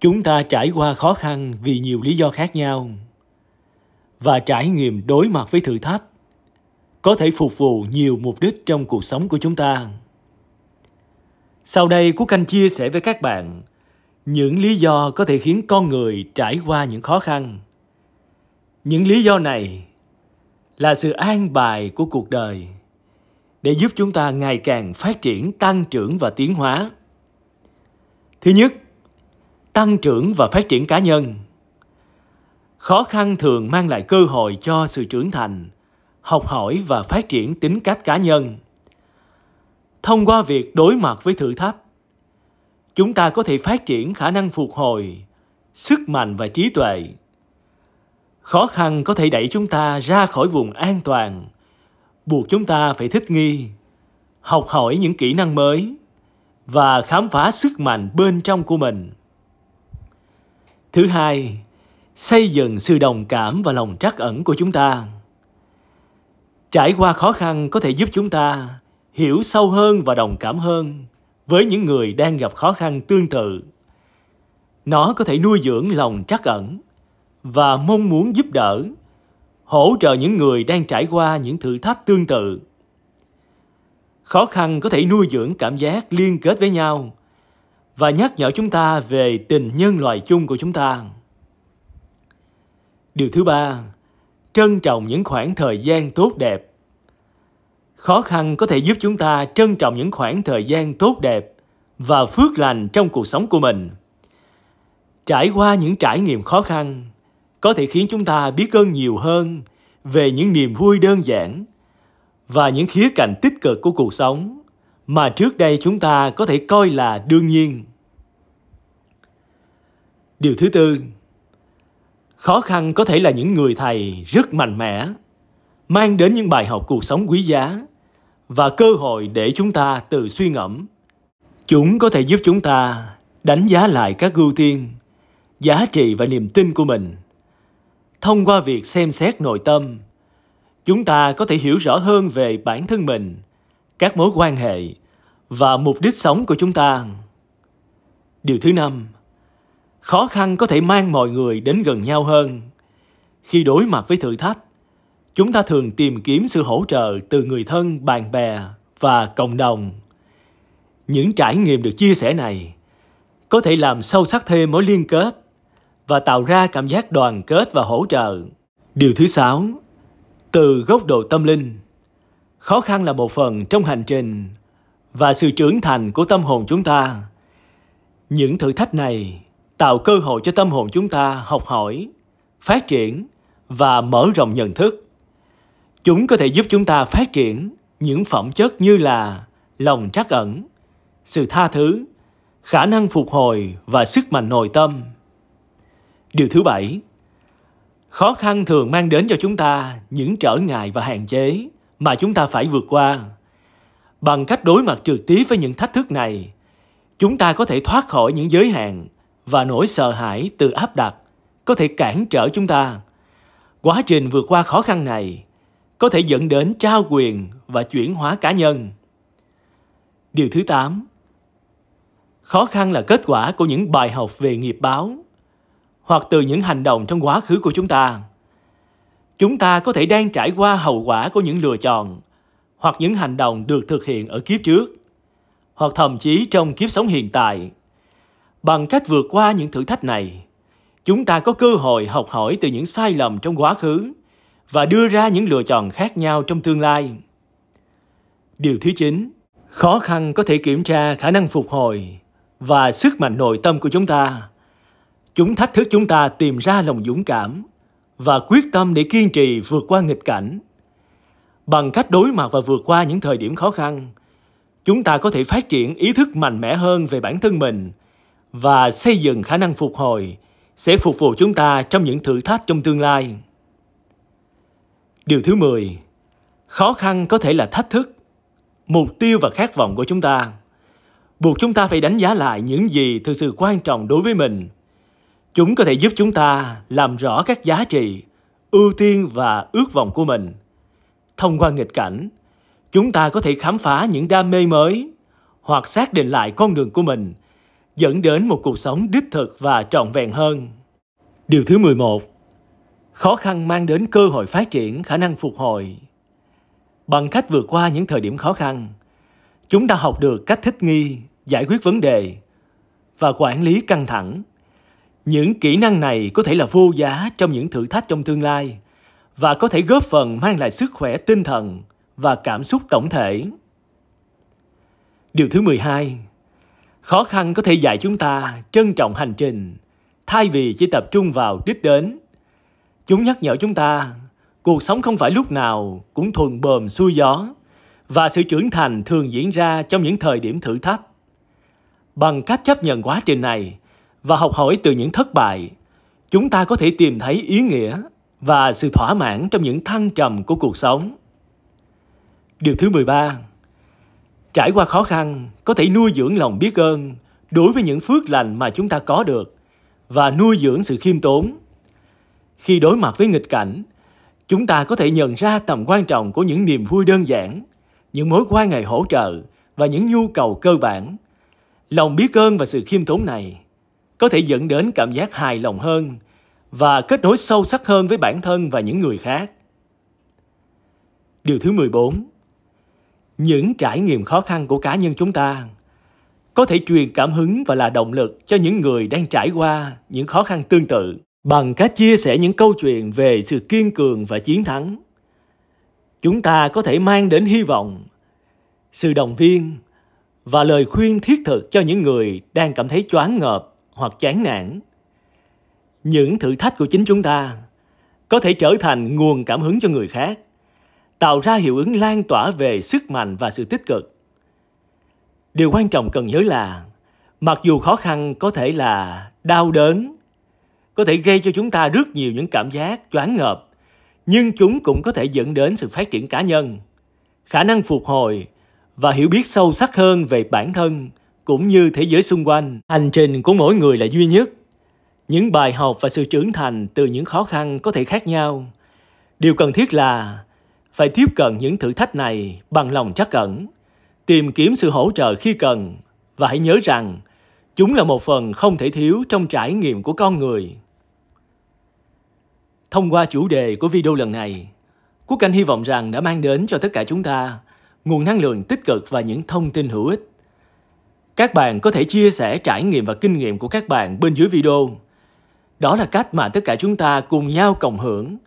chúng ta trải qua khó khăn vì nhiều lý do khác nhau và trải nghiệm đối mặt với thử thách có thể phục vụ nhiều mục đích trong cuộc sống của chúng ta sau đây quốc canh chia sẻ với các bạn những lý do có thể khiến con người trải qua những khó khăn những lý do này là sự an bài của cuộc đời để giúp chúng ta ngày càng phát triển tăng trưởng và tiến hóa thứ nhất tăng trưởng và phát triển cá nhân khó khăn thường mang lại cơ hội cho sự trưởng thành học hỏi và phát triển tính cách cá nhân thông qua việc đối mặt với thử thách chúng ta có thể phát triển khả năng phục hồi sức mạnh và trí tuệ khó khăn có thể đẩy chúng ta ra khỏi vùng an toàn buộc chúng ta phải thích nghi học hỏi những kỹ năng mới và khám phá sức mạnh bên trong của mình Thứ hai, xây dựng sự đồng cảm và lòng trắc ẩn của chúng ta. Trải qua khó khăn có thể giúp chúng ta hiểu sâu hơn và đồng cảm hơn với những người đang gặp khó khăn tương tự. Nó có thể nuôi dưỡng lòng trắc ẩn và mong muốn giúp đỡ, hỗ trợ những người đang trải qua những thử thách tương tự. Khó khăn có thể nuôi dưỡng cảm giác liên kết với nhau và nhắc nhở chúng ta về tình nhân loại chung của chúng ta. Điều thứ ba, trân trọng những khoảng thời gian tốt đẹp. Khó khăn có thể giúp chúng ta trân trọng những khoảng thời gian tốt đẹp và phước lành trong cuộc sống của mình. Trải qua những trải nghiệm khó khăn có thể khiến chúng ta biết ơn nhiều hơn về những niềm vui đơn giản và những khía cạnh tích cực của cuộc sống mà trước đây chúng ta có thể coi là đương nhiên điều thứ tư khó khăn có thể là những người thầy rất mạnh mẽ mang đến những bài học cuộc sống quý giá và cơ hội để chúng ta tự suy ngẫm chúng có thể giúp chúng ta đánh giá lại các ưu tiên giá trị và niềm tin của mình thông qua việc xem xét nội tâm chúng ta có thể hiểu rõ hơn về bản thân mình các mối quan hệ và mục đích sống của chúng ta điều thứ năm khó khăn có thể mang mọi người đến gần nhau hơn khi đối mặt với thử thách chúng ta thường tìm kiếm sự hỗ trợ từ người thân bạn bè và cộng đồng những trải nghiệm được chia sẻ này có thể làm sâu sắc thêm mối liên kết và tạo ra cảm giác đoàn kết và hỗ trợ điều thứ sáu từ góc độ tâm linh khó khăn là một phần trong hành trình và sự trưởng thành của tâm hồn chúng ta những thử thách này tạo cơ hội cho tâm hồn chúng ta học hỏi, phát triển và mở rộng nhận thức. Chúng có thể giúp chúng ta phát triển những phẩm chất như là lòng trắc ẩn, sự tha thứ, khả năng phục hồi và sức mạnh nội tâm. Điều thứ bảy, khó khăn thường mang đến cho chúng ta những trở ngại và hạn chế mà chúng ta phải vượt qua. Bằng cách đối mặt trực tiếp với những thách thức này, chúng ta có thể thoát khỏi những giới hạn và nỗi sợ hãi từ áp đặt có thể cản trở chúng ta. Quá trình vượt qua khó khăn này có thể dẫn đến trao quyền và chuyển hóa cá nhân. Điều thứ tám Khó khăn là kết quả của những bài học về nghiệp báo hoặc từ những hành động trong quá khứ của chúng ta. Chúng ta có thể đang trải qua hậu quả của những lựa chọn hoặc những hành động được thực hiện ở kiếp trước hoặc thậm chí trong kiếp sống hiện tại Bằng cách vượt qua những thử thách này, chúng ta có cơ hội học hỏi từ những sai lầm trong quá khứ và đưa ra những lựa chọn khác nhau trong tương lai. Điều thứ 9, khó khăn có thể kiểm tra khả năng phục hồi và sức mạnh nội tâm của chúng ta. Chúng thách thức chúng ta tìm ra lòng dũng cảm và quyết tâm để kiên trì vượt qua nghịch cảnh. Bằng cách đối mặt và vượt qua những thời điểm khó khăn, chúng ta có thể phát triển ý thức mạnh mẽ hơn về bản thân mình và xây dựng khả năng phục hồi sẽ phục vụ chúng ta trong những thử thách trong tương lai. Điều thứ 10, khó khăn có thể là thách thức, mục tiêu và khát vọng của chúng ta. Buộc chúng ta phải đánh giá lại những gì thực sự quan trọng đối với mình. Chúng có thể giúp chúng ta làm rõ các giá trị, ưu tiên và ước vọng của mình. Thông qua nghịch cảnh, chúng ta có thể khám phá những đam mê mới hoặc xác định lại con đường của mình dẫn đến một cuộc sống đích thực và trọn vẹn hơn. Điều thứ 11. Khó khăn mang đến cơ hội phát triển, khả năng phục hồi. Bằng cách vượt qua những thời điểm khó khăn, chúng ta học được cách thích nghi, giải quyết vấn đề và quản lý căng thẳng. Những kỹ năng này có thể là vô giá trong những thử thách trong tương lai và có thể góp phần mang lại sức khỏe tinh thần và cảm xúc tổng thể. Điều thứ 12, Khó khăn có thể dạy chúng ta trân trọng hành trình thay vì chỉ tập trung vào đích đến. Chúng nhắc nhở chúng ta cuộc sống không phải lúc nào cũng thuần bờm xuôi gió và sự trưởng thành thường diễn ra trong những thời điểm thử thách. Bằng cách chấp nhận quá trình này và học hỏi từ những thất bại, chúng ta có thể tìm thấy ý nghĩa và sự thỏa mãn trong những thăng trầm của cuộc sống. Điều thứ 13 Trải qua khó khăn, có thể nuôi dưỡng lòng biết ơn đối với những phước lành mà chúng ta có được và nuôi dưỡng sự khiêm tốn. Khi đối mặt với nghịch cảnh, chúng ta có thể nhận ra tầm quan trọng của những niềm vui đơn giản, những mối quan hệ hỗ trợ và những nhu cầu cơ bản. Lòng biết ơn và sự khiêm tốn này có thể dẫn đến cảm giác hài lòng hơn và kết nối sâu sắc hơn với bản thân và những người khác. Điều thứ 14 những trải nghiệm khó khăn của cá nhân chúng ta có thể truyền cảm hứng và là động lực cho những người đang trải qua những khó khăn tương tự bằng cách chia sẻ những câu chuyện về sự kiên cường và chiến thắng chúng ta có thể mang đến hy vọng sự động viên và lời khuyên thiết thực cho những người đang cảm thấy choáng ngợp hoặc chán nản những thử thách của chính chúng ta có thể trở thành nguồn cảm hứng cho người khác tạo ra hiệu ứng lan tỏa về sức mạnh và sự tích cực. Điều quan trọng cần nhớ là mặc dù khó khăn có thể là đau đớn, có thể gây cho chúng ta rất nhiều những cảm giác choáng ngợp, nhưng chúng cũng có thể dẫn đến sự phát triển cá nhân, khả năng phục hồi và hiểu biết sâu sắc hơn về bản thân cũng như thế giới xung quanh. Hành trình của mỗi người là duy nhất. Những bài học và sự trưởng thành từ những khó khăn có thể khác nhau. Điều cần thiết là phải tiếp cận những thử thách này bằng lòng chắc ẩn, tìm kiếm sự hỗ trợ khi cần và hãy nhớ rằng chúng là một phần không thể thiếu trong trải nghiệm của con người. Thông qua chủ đề của video lần này, Quốc cảnh hy vọng rằng đã mang đến cho tất cả chúng ta nguồn năng lượng tích cực và những thông tin hữu ích. Các bạn có thể chia sẻ trải nghiệm và kinh nghiệm của các bạn bên dưới video. Đó là cách mà tất cả chúng ta cùng nhau cộng hưởng –